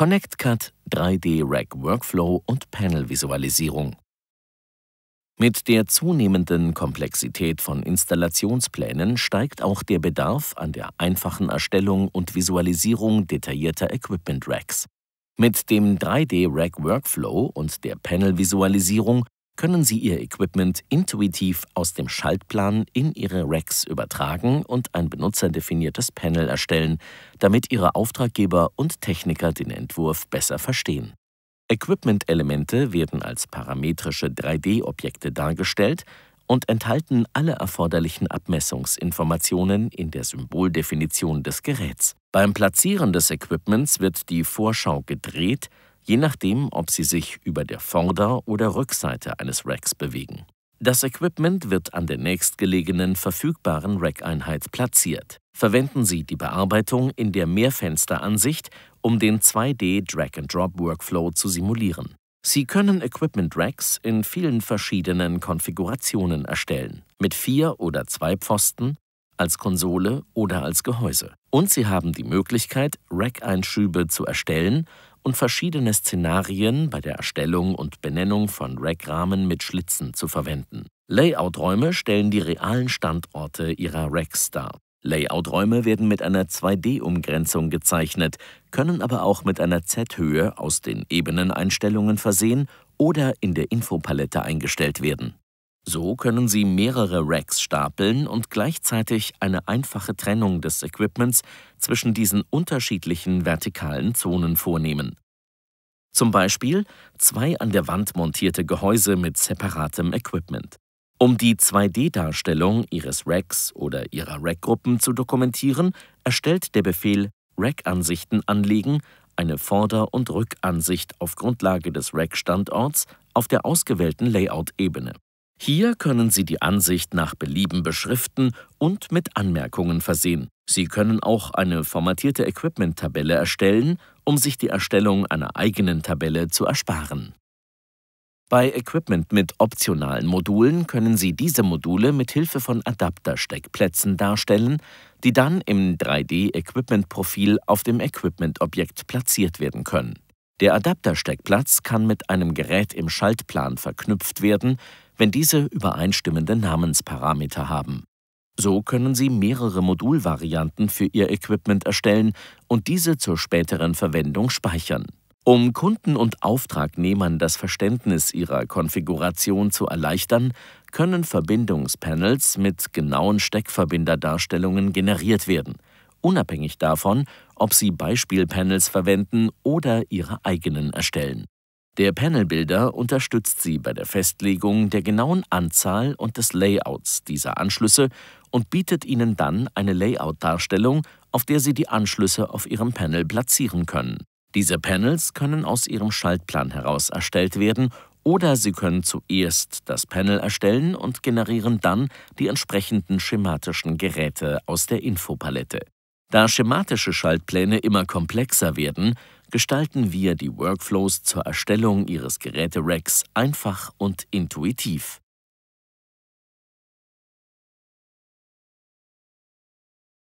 ConnectCut, 3D-Rack Workflow und Panel-Visualisierung. Mit der zunehmenden Komplexität von Installationsplänen steigt auch der Bedarf an der einfachen Erstellung und Visualisierung detaillierter Equipment Racks. Mit dem 3D-Rack Workflow und der Panel-Visualisierung können Sie Ihr Equipment intuitiv aus dem Schaltplan in Ihre Racks übertragen und ein benutzerdefiniertes Panel erstellen, damit Ihre Auftraggeber und Techniker den Entwurf besser verstehen. Equipment-Elemente werden als parametrische 3D-Objekte dargestellt und enthalten alle erforderlichen Abmessungsinformationen in der Symboldefinition des Geräts. Beim Platzieren des Equipments wird die Vorschau gedreht je nachdem, ob sie sich über der Vorder- oder Rückseite eines Racks bewegen. Das Equipment wird an der nächstgelegenen verfügbaren Rack-Einheit platziert. Verwenden Sie die Bearbeitung in der Mehrfensteransicht, um den 2D-Drag-and-Drop-Workflow zu simulieren. Sie können Equipment Racks in vielen verschiedenen Konfigurationen erstellen, mit vier oder zwei Pfosten, als Konsole oder als Gehäuse. Und Sie haben die Möglichkeit, Rack-Einschübe zu erstellen und verschiedene Szenarien bei der Erstellung und Benennung von Rackrahmen mit Schlitzen zu verwenden. Layouträume stellen die realen Standorte ihrer Racks dar. Layouträume werden mit einer 2D-Umgrenzung gezeichnet, können aber auch mit einer Z-Höhe aus den Ebeneneinstellungen versehen oder in der Infopalette eingestellt werden. So können Sie mehrere Racks stapeln und gleichzeitig eine einfache Trennung des Equipments zwischen diesen unterschiedlichen vertikalen Zonen vornehmen. Zum Beispiel zwei an der Wand montierte Gehäuse mit separatem Equipment. Um die 2D-Darstellung Ihres Racks oder Ihrer Rackgruppen zu dokumentieren, erstellt der Befehl Rack-Ansichten anlegen eine Vorder- und Rückansicht auf Grundlage des Rack-Standorts auf der ausgewählten Layout-Ebene. Hier können Sie die Ansicht nach Belieben beschriften und mit Anmerkungen versehen. Sie können auch eine formatierte Equipment-Tabelle erstellen, um sich die Erstellung einer eigenen Tabelle zu ersparen. Bei Equipment mit optionalen Modulen können Sie diese Module mit Hilfe von Adaptersteckplätzen darstellen, die dann im 3D-Equipment-Profil auf dem Equipment-Objekt platziert werden können. Der Adaptersteckplatz kann mit einem Gerät im Schaltplan verknüpft werden, wenn diese übereinstimmende Namensparameter haben. So können Sie mehrere Modulvarianten für Ihr Equipment erstellen und diese zur späteren Verwendung speichern. Um Kunden und Auftragnehmern das Verständnis ihrer Konfiguration zu erleichtern, können Verbindungspanels mit genauen Steckverbinderdarstellungen generiert werden, unabhängig davon, ob Sie Beispielpanels verwenden oder Ihre eigenen erstellen. Der Panelbilder unterstützt Sie bei der Festlegung der genauen Anzahl und des Layouts dieser Anschlüsse und bietet Ihnen dann eine Layout-Darstellung, auf der Sie die Anschlüsse auf Ihrem Panel platzieren können. Diese Panels können aus Ihrem Schaltplan heraus erstellt werden oder Sie können zuerst das Panel erstellen und generieren dann die entsprechenden schematischen Geräte aus der Infopalette. Da schematische Schaltpläne immer komplexer werden, gestalten wir die Workflows zur Erstellung Ihres Geräte-Racks einfach und intuitiv.